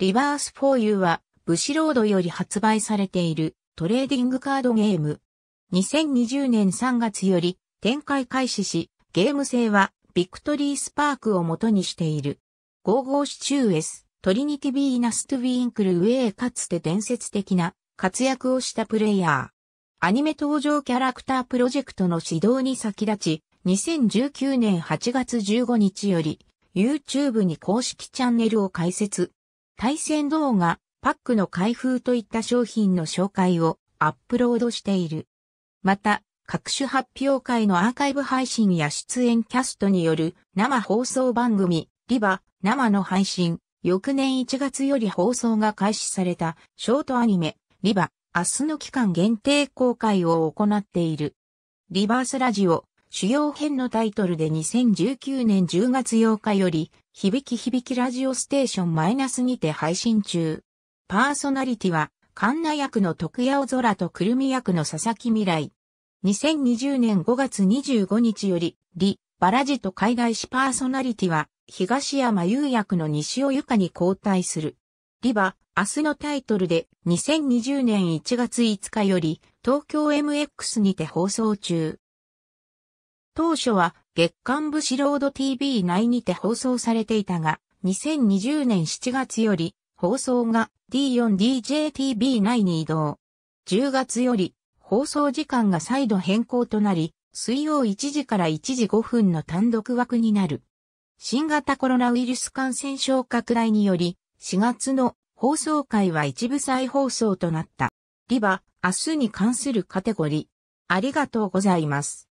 リバースフォーユーは、ブシロードより発売されているトレーディングカードゲーム。2020年3月より展開開始し、ゲーム性はビクトリースパークを元にしている。55シチューエス、トリニティビーナストゥィンクルウェイかつて伝説的な活躍をしたプレイヤー。アニメ登場キャラクタープロジェクトの指導に先立ち、2019年8月15日より YouTube に公式チャンネルを開設。対戦動画、パックの開封といった商品の紹介をアップロードしている。また、各種発表会のアーカイブ配信や出演キャストによる生放送番組、リバ、生の配信、翌年1月より放送が開始されたショートアニメ、リバ、明日の期間限定公開を行っている。リバースラジオ、主要編のタイトルで2019年10月8日より、響き響きラジオステーションマイナスにて配信中。パーソナリティは、カンナ役の徳谷空とくるみ役の佐々木未来。2020年5月25日より、リ・バラジと海外史パーソナリティは、東山優役の西尾由香に交代する。リバ、明日のタイトルで、2020年1月5日より、東京 MX にて放送中。当初は月刊武士ロード TV 内にて放送されていたが、2020年7月より放送が D4DJTV 内に移動。10月より放送時間が再度変更となり、水曜1時から1時5分の単独枠になる。新型コロナウイルス感染症拡大により、4月の放送回は一部再放送となった。リバ、明日に関するカテゴリー。ありがとうございます。